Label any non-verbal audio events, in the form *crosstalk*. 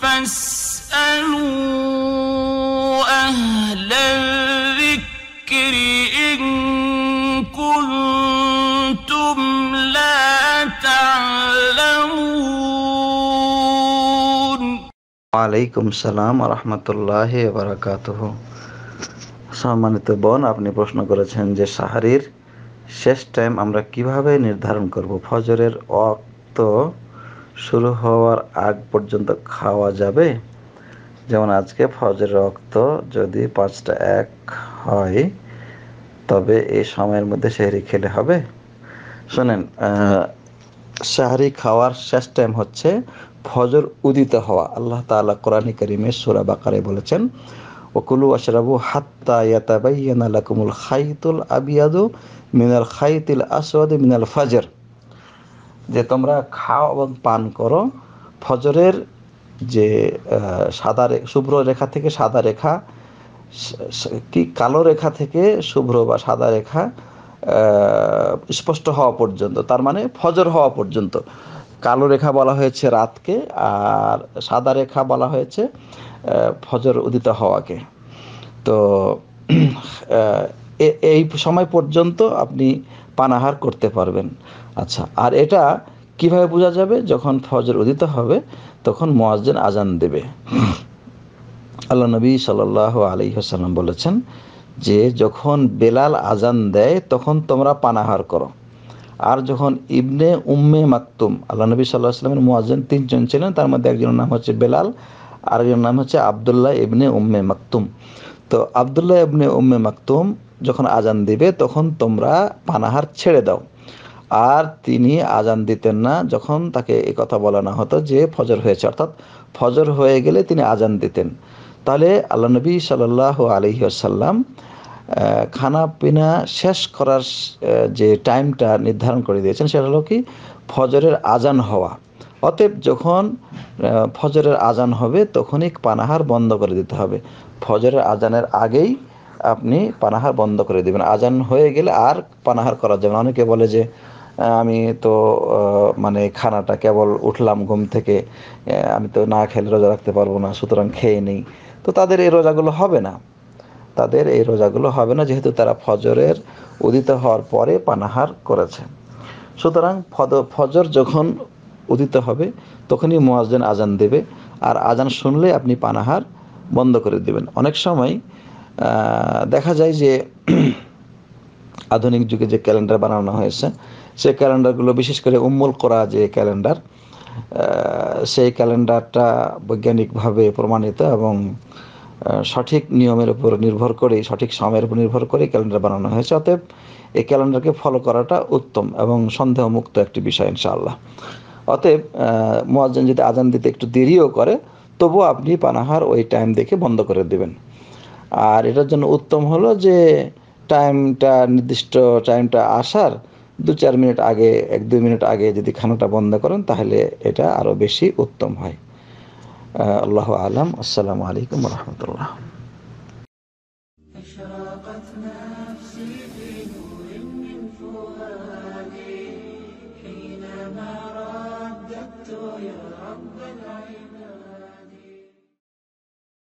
فاسألوا أهل الذكر إن كنتم لا تعلمون সালাম রহমতুল্লাহ বারাকাতুহ সম্মানিত বোন আপনি প্রশ্ন করেছেন যে সাহারির শেষ টাইম আমরা কিভাবে নির্ধারণ করব ফজরের অক্ত শুরু হওয়ার আগ পর্যন্ত খাওয়া যাবে যেমন আজকে ফজের রক্ত যদি পাঁচটা এক হয় তবে এই সময়ের মধ্যে সেহরি খেলে হবে শোনেন সাহারি খাওয়ার শেষ টাইম হচ্ছে ফজর উদিত হওয়া আল্লাহ তালা কোরআনী করিমে সুরা বাকারে বলেছেন ওকুলু আশরাবু হাত্তা ইয়াতাবাইয়ানা লাকুমুল খাইতুল আবিয়াদু মিনাল খাইতিল আসওয়াদ মিনাল ফাজর যে তোমরা খাও এবং পান করো ফজরের যে সাদা শুভ্র রেখা থেকে সাদা রেখা কি কালো রেখা থেকে শুভ্র বা সাদা রেখা স্পষ্ট হওয়া পর্যন্ত তার মানে ফজর হওয়া পর্যন্ত কালো রেখা বলা হয়েছে রাতকে আর সাদা রেখা বলা হয়েছে ফজর উদিত হওয়াকে তো এই সময় পর্যন্ত আপনি পানাহার করতে পারবেন আচ্ছা আর এটা কিভাবে বোঝা যাবে যখন ফজর উদিত হবে তখন মোয়াজ্জেন আজান দেবে আল্লাহ নবী সাল আলি হাসাল্লাম বলেছেন যে যখন বেলাল আজান দেয় তখন তোমরা পানাহার করো আর যখন ইবনে উম্মে মাকতুম আল্লাহ নবী সাল্লাহ আসলামের মোয়াজ্জেন তিনজন ছিলেন তার মধ্যে একজনের নাম হচ্ছে বেলাল আর একজনের নাম হচ্ছে আবদুল্লাহ ইবনে উম্মে মাকতুম তো আবদুল্লাহ ইবনে উম্মে মাকতুম যখন আজান দিবে তখন তোমরা পানাহার ছেড়ে দাও আর তিনি আজান দিতেন না যখন তাকে এ কথা বলানো হতো যে ফজর হয়েছে অর্থাৎ ফজর হয়ে গেলে তিনি আজান দিতেন তাহলে আল্লাহ নবী সাল আলহি আসাল্লাম খানা পিনা শেষ করার যে টাইমটা নির্ধারণ করে দিয়েছেন সেটা হলো কি ফজরের আজান হওয়া অতএব যখন ফজরের আজান হবে তখনই পানাহার বন্ধ করে দিতে হবে ফজরের আজানের আগেই আপনি পানাহার বন্ধ করে দেবেন আজান হয়ে গেলে আর পানাহার করা যাবে না অনেকে বলে যে আমি তো মানে খানাটা কেবল উঠলাম ঘুম থেকে আমি তো না খেলে রোজা রাখতে পারবো না সুতরাং খেয়ে নেই তো তাদের এই রোজাগুলো হবে না তাদের এই রোজাগুলো হবে না যেহেতু তারা ফজরের উদিত হওয়ার পরে পানাহার করেছে সুতরাং ফজর যখন উদিত হবে তখনই মোয়াজেন আজান দেবে আর আজান শুনলে আপনি পানাহার বন্ধ করে দেবেন অনেক সময় দেখা যায় যে *clears throat* আধুনিক যুগে যে ক্যালেন্ডার বানানো হয়েছে সেই ক্যালেন্ডারগুলো বিশেষ করে উম্মুল করা যে ক্যালেন্ডার সেই ক্যালেন্ডারটা বৈজ্ঞানিকভাবে প্রমাণিত এবং সঠিক নিয়মের উপর নির্ভর করে সঠিক সময়ের উপর নির্ভর করে ক্যালেন্ডার বানানো হয়েছে অতএব এই ক্যালেন্ডারকে ফলো করাটা উত্তম এবং সন্দেহমুক্ত একটি বিষয় ইনশাআল্লাহ অতএব মোয়াজ্জান যদি আজান দিতে একটু দেরিও করে তবুও আপনি পানাহার ওই টাইম দেখে বন্ধ করে দেবেন আর এটার জন্য উত্তম হলো যে টাইমটা নির্দিষ্ট টাইমটা আসার দু চার মিনিট আগে এক দুই মিনিট আগে যদি খানাটা বন্ধ করেন তাহলে এটা আরও বেশি উত্তম হয় আল্লাহ আলাম আসসালামু আলাইকুম রহমতুল্লাহ يا رب العالمين